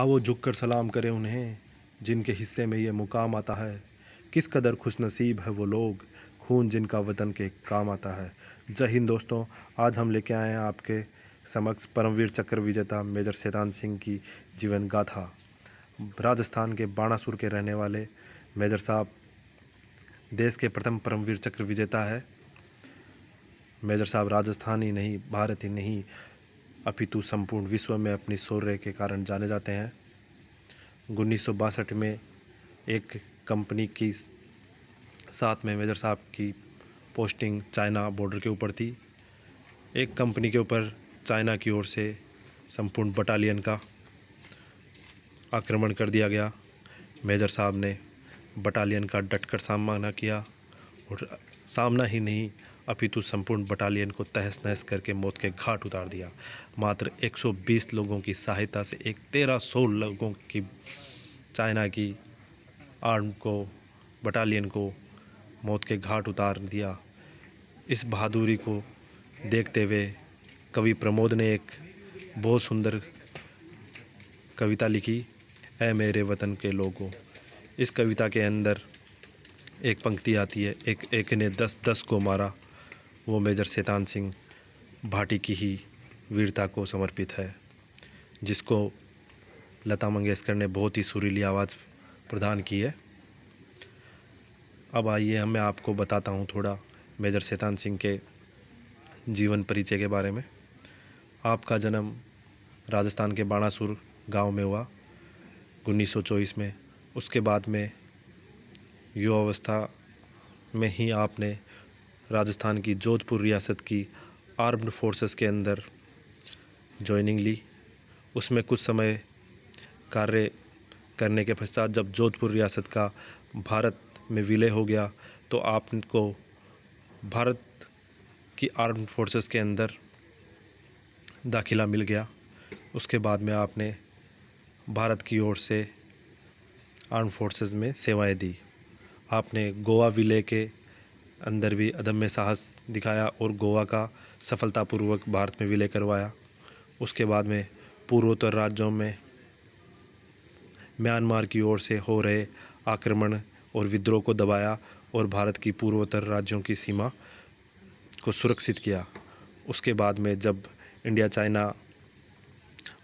आओ झुक कर सलाम करें उन्हें जिनके हिस्से में ये मुकाम आता है किस कदर खुश नसीब है वो लोग खून जिनका वतन के काम आता है जय हिंद दोस्तों आज हम लेके आए हैं आपके समक्ष परमवीर चक्र विजेता मेजर शैतान सिंह की जीवन गाथा राजस्थान के बाणासुर के रहने वाले मेजर साहब देश के प्रथम परमवीर चक्र विजेता है मेजर साहब राजस्थान ही नहीं भारत ही नहीं अपितु संपूर्ण विश्व में अपनी शौर्य के कारण जाने जाते हैं उन्नीस में एक कंपनी की साथ में मेजर साहब की पोस्टिंग चाइना बॉर्डर के ऊपर थी एक कंपनी के ऊपर चाइना की ओर से संपूर्ण बटालियन का आक्रमण कर दिया गया मेजर साहब ने बटालियन का डटकर सामना किया और सामना ही नहीं अपितु संपूर्ण बटालियन को तहस नहस करके मौत के घाट उतार दिया मात्र 120 लोगों की सहायता से एक तेरह सौ लोगों की चाइना की आर्म को बटालियन को मौत के घाट उतार दिया इस बहादुरी को देखते हुए कवि प्रमोद ने एक बहुत सुंदर कविता लिखी है मेरे वतन के लोगों इस कविता के अंदर एक पंक्ति आती है एक एक ने दस दस को मारा वो मेजर शैतान सिंह भाटी की ही वीरता को समर्पित है जिसको लता मंगेशकर ने बहुत ही सुरीली आवाज़ प्रदान की है अब आइए मैं आपको बताता हूँ थोड़ा मेजर शैतान सिंह के जीवन परिचय के बारे में आपका जन्म राजस्थान के बाणासुर गांव में हुआ उन्नीस में उसके बाद में युवावस्था में ही आपने राजस्थान की जोधपुर रियासत की आर्म्ड फोर्सेस के अंदर जॉइनिंग ली उसमें कुछ समय कार्य करने के पश्चात जब जोधपुर रियासत का भारत में विलय हो गया तो आपको भारत की आर्म फोर्सेस के अंदर दाखिला मिल गया उसके बाद में आपने भारत की ओर से आर्म फोर्सेस में सेवाएं दी आपने गोवा विले के अंदर भी अदम्य साहस दिखाया और गोवा का सफलतापूर्वक भारत में विलय करवाया उसके बाद में पूर्वोत्तर राज्यों में म्यांमार की ओर से हो रहे आक्रमण और विद्रोह को दबाया और भारत की पूर्वोत्तर राज्यों की सीमा को सुरक्षित किया उसके बाद में जब इंडिया चाइना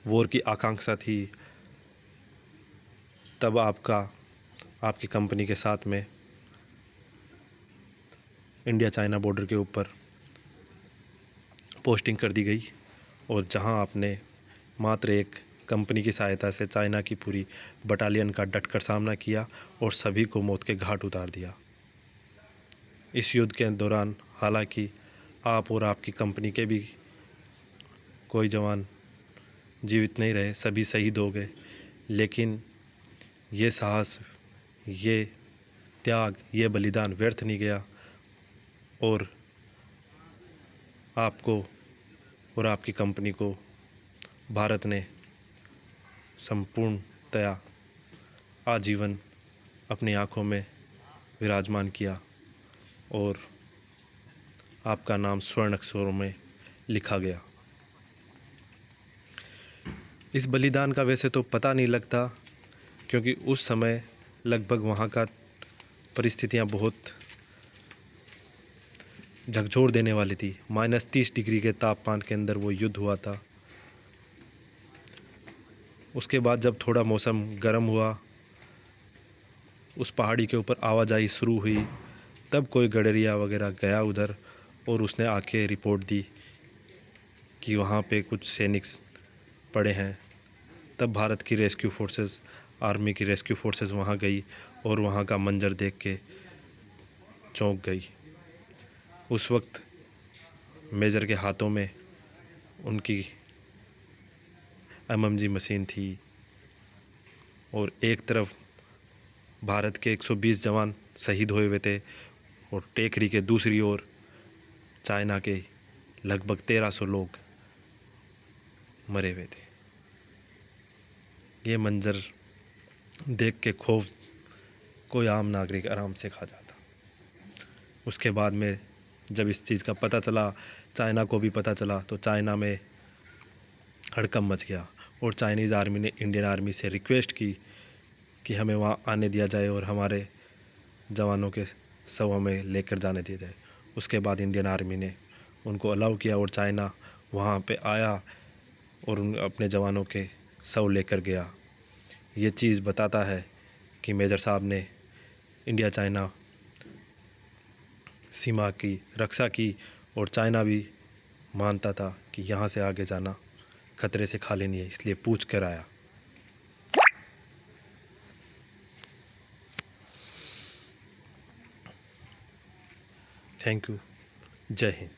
वॉर की आकांक्षा थी तब आपका आपकी कंपनी के साथ में इंडिया चाइना बॉर्डर के ऊपर पोस्टिंग कर दी गई और जहां आपने मात्र एक कंपनी की सहायता से चाइना की पूरी बटालियन का डटकर सामना किया और सभी को मौत के घाट उतार दिया इस युद्ध के दौरान हालांकि आप और आपकी कंपनी के भी कोई जवान जीवित नहीं रहे सभी शहीद हो गए लेकिन ये साहस ये त्याग ये बलिदान व्यर्थ नहीं गया और आपको और आपकी कंपनी को भारत ने संपूर्णतया आजीवन अपनी आँखों में विराजमान किया और आपका नाम स्वर्ण अक्षरों में लिखा गया इस बलिदान का वैसे तो पता नहीं लगता क्योंकि उस समय लगभग वहाँ का परिस्थितियाँ बहुत झकझोर देने वाली थी माइनस तीस डिग्री के तापमान के अंदर वो युद्ध हुआ था उसके बाद जब थोड़ा मौसम गर्म हुआ उस पहाड़ी के ऊपर आवाजाही शुरू हुई तब कोई गडरिया वगैरह गया उधर और उसने आके रिपोर्ट दी कि वहाँ पे कुछ सैनिक पड़े हैं तब भारत की रेस्क्यू फोर्सेस आर्मी की रेस्क्यू फोर्सेस वहाँ गई और वहाँ का मंजर देख के चौंक गई उस वक्त मेजर के हाथों में उनकी एम मशीन थी और एक तरफ भारत के 120 जवान शहीद हुए हुए थे और टेकरी के दूसरी ओर चाइना के लगभग 1300 लोग मरे हुए थे ये मंजर देख के खौफ कोई आम नागरिक आराम से खा जाता उसके बाद में जब इस चीज़ का पता चला चाइना को भी पता चला तो चाइना में हड़कम मच गया और चाइनीज़ आर्मी ने इंडियन आर्मी से रिक्वेस्ट की कि हमें वहाँ आने दिया जाए और हमारे जवानों के सब हमें लेकर जाने दिया जाए उसके बाद इंडियन आर्मी ने उनको अलाउ किया और चाइना वहाँ पे आया और उन अपने जवानों के सब लेकर गया ये चीज़ बताता है कि मेजर साहब ने इंडिया चाइना सीमा की रक्षा की और चाइना भी मानता था कि यहाँ से आगे जाना खतरे से खाली नहीं है इसलिए पूछ कर आया थैंक यू जय हिंद